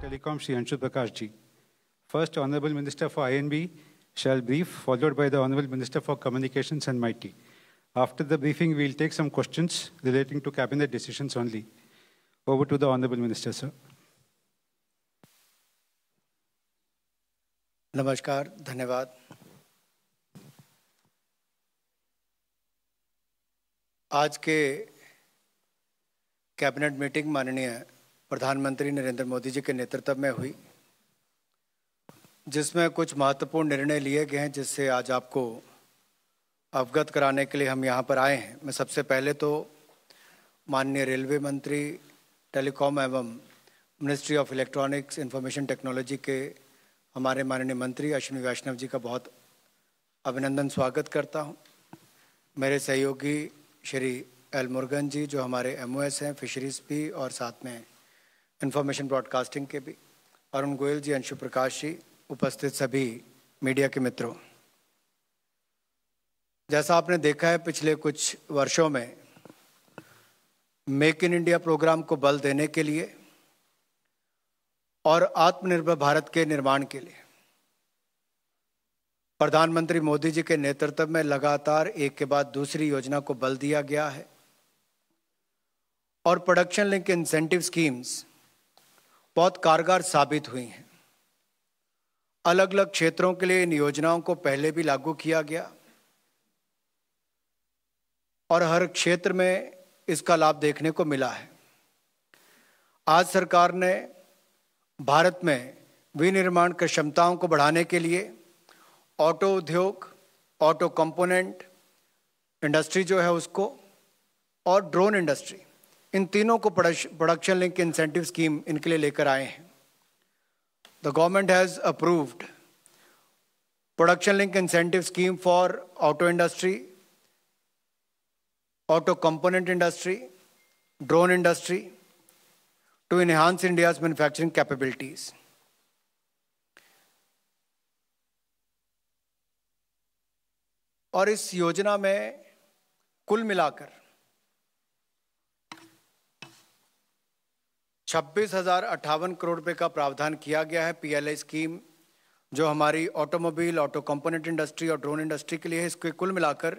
Telecom Sri Anshul Prakash ji. First, Honorable Minister for INB shall brief, followed by the Honorable Minister for Communications and MIT. After the briefing, we'll take some questions relating to cabinet decisions only. Over to the Honorable Minister, sir. नमस्कार धन्यवाद Today's Cabinet meeting, meeting प्रधानमंत्री नरेंद्र मोदी जी के नेतृत्व में हुई जिसमें कुछ महत्वपूर्ण निर्णय लिए गए हैं जिससे आज आपको अवगत कराने के लिए हम यहाँ पर आए हैं मैं सबसे पहले तो माननीय रेलवे मंत्री टेलीकॉम एवं ministry of electronics information technology के हमारे माननीय मंत्री अश्विनी वैष्णव जी का बहुत अभिनंदन स्वागत करता हूँ मेरे सहयोगी श्री एल मुर्गन जी जो हमारे एम हैं फिशरीज भी और साथ में इन्फॉर्मेशन ब्रॉडकास्टिंग के भी अरुण गोयल जी अंशु प्रकाश जी उपस्थित सभी मीडिया के मित्रों जैसा आपने देखा है पिछले कुछ वर्षों में मेक इन इंडिया प्रोग्राम को बल देने के लिए और आत्मनिर्भर भारत के निर्माण के लिए प्रधानमंत्री मोदी जी के नेतृत्व में लगातार एक के बाद दूसरी योजना को बल दिया गया है और प्रोडक्शन लिंक इंसेंटिव स्कीम्स बहुत कारगर साबित हुई हैं अलग अलग क्षेत्रों के लिए इन योजनाओं को पहले भी लागू किया गया और हर क्षेत्र में इसका लाभ देखने को मिला है आज सरकार ने भारत में विनिर्माण क्षमताओं को बढ़ाने के लिए ऑटो उद्योग ऑटो कंपोनेंट इंडस्ट्री जो है उसको और ड्रोन इंडस्ट्री इन तीनों को प्रोडक्शन लिंक इंसेंटिव स्कीम इनके लिए लेकर आए हैं the government has approved production link incentive scheme for auto industry auto component industry drone industry to enhance India's manufacturing capabilities और इस योजना में कुल मिलाकर छब्बीस हज़ार अट्ठावन करोड़ रुपये का प्रावधान किया गया है पीएलआई स्कीम जो हमारी ऑटोमोबाइल ऑटो कंपोनेंट इंडस्ट्री और ड्रोन इंडस्ट्री के लिए है इसके कुल मिलाकर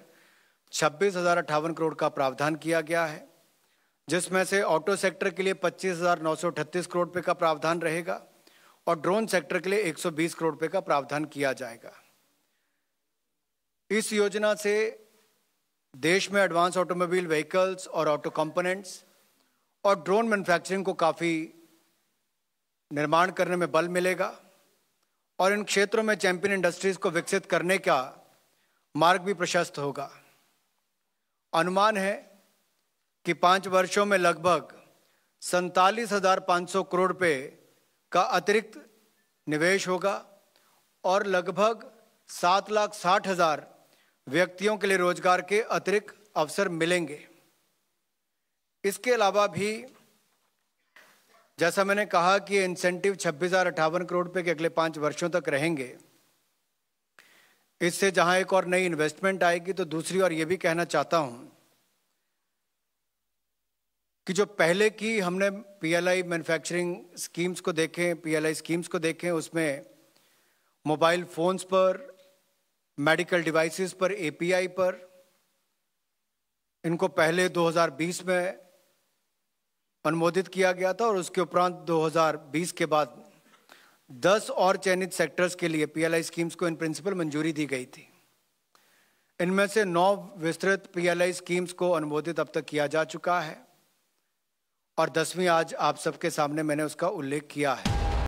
छब्बीस हज़ार अट्ठावन करोड़ का प्रावधान किया गया है जिसमें से ऑटो सेक्टर के लिए पच्चीस हज़ार नौ सौ अठतीस करोड़ रुपये का प्रावधान रहेगा और ड्रोन सेक्टर के लिए एक सौ बीस करोड़ रुपये का प्रावधान किया जाएगा इस योजना से देश में एडवांस ऑटोमोबाइल व्हीकल्स और ऑटो कंपोनेंट्स और ड्रोन मैन्युफैक्चरिंग को काफ़ी निर्माण करने में बल मिलेगा और इन क्षेत्रों में चैंपियन इंडस्ट्रीज़ को विकसित करने का मार्ग भी प्रशस्त होगा अनुमान है कि पाँच वर्षों में लगभग सैतालीस हज़ार पाँच सौ करोड़ रुपये का अतिरिक्त निवेश होगा और लगभग सात लाख साठ हज़ार व्यक्तियों के लिए रोजगार के अतिरिक्त अवसर मिलेंगे इसके अलावा भी जैसा मैंने कहा कि इंसेंटिव छब्बीस हज़ार अट्ठावन करोड़ रुपये के अगले पाँच वर्षों तक रहेंगे इससे जहां एक और नई इन्वेस्टमेंट आएगी तो दूसरी और ये भी कहना चाहता हूं कि जो पहले की हमने पीएलआई मैन्युफैक्चरिंग स्कीम्स को देखें पीएलआई स्कीम्स को देखें उसमें मोबाइल फोन्स पर मेडिकल डिवाइसेस पर एपीआई पर इनको पहले 2020 में अनुमोदित किया गया था और उसके उपरांत 2020 के बाद 10 और चयनित सेक्टर्स के लिए पीएलआई स्कीम्स को इन प्रिंसिपल मंजूरी दी गई थी इनमें से नौ विस्तृत पीएलआई स्कीम्स को अनुमोदित अब तक किया जा चुका है और दसवीं आज आप सबके सामने मैंने उसका उल्लेख किया है